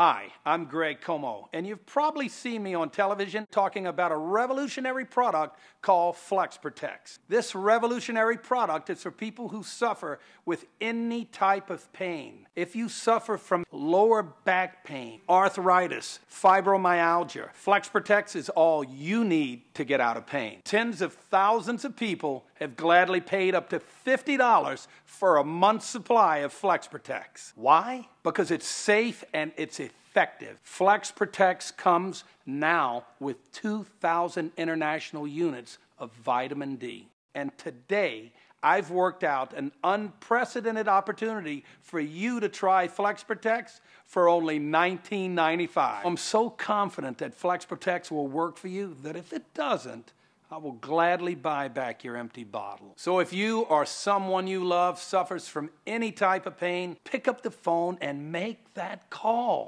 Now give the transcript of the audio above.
Hi, I'm Greg Como, and you've probably seen me on television talking about a revolutionary product called FlexProtex. This revolutionary product is for people who suffer with any type of pain. If you suffer from lower back pain, arthritis, fibromyalgia, FlexProtex is all you need to get out of pain. Tens of thousands of people have gladly paid up to $50 for a month's supply of FlexProtex. Why? Because it's safe and it's effective. Flex Protects comes now with 2,000 international units of vitamin D. And today, I've worked out an unprecedented opportunity for you to try Flex Protects for only $19.95. I'm so confident that Flex Protects will work for you that if it doesn't, I will gladly buy back your empty bottle. So if you or someone you love suffers from any type of pain, pick up the phone and make that call.